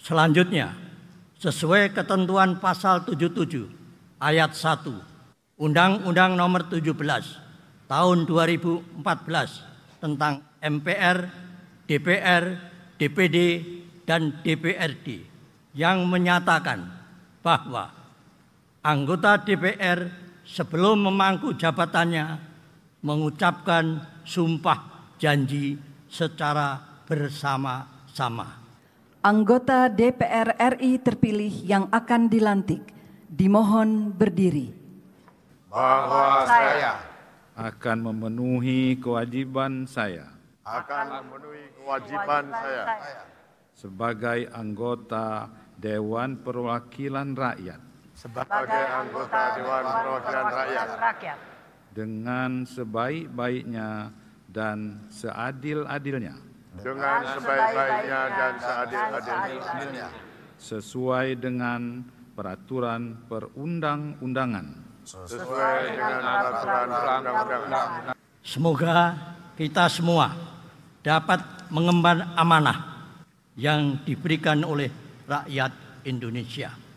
Selanjutnya, sesuai ketentuan pasal 77 ayat 1 Undang-Undang Nomor 17 tahun 2014 tentang MPR, DPR, DPD dan DPRD yang menyatakan bahwa anggota DPR sebelum memangku jabatannya mengucapkan sumpah janji secara bersama-sama. Anggota DPR RI terpilih yang akan dilantik dimohon berdiri. Bahwa saya akan memenuhi kewajiban saya. Akan memenuhi kewajiban, saya sebagai anggota Dewan Perwakilan Rakyat. Sebagai anggota Dewan Perwakilan Rakyat. Dengan sebaik-baiknya dan seadil-adilnya dengan sebaik-baiknya dan seadil-adilnya sesuai dengan peraturan perundang-undangan sesuai dengan peraturan perundang-undangan semoga kita semua dapat mengemban amanah yang diberikan oleh rakyat Indonesia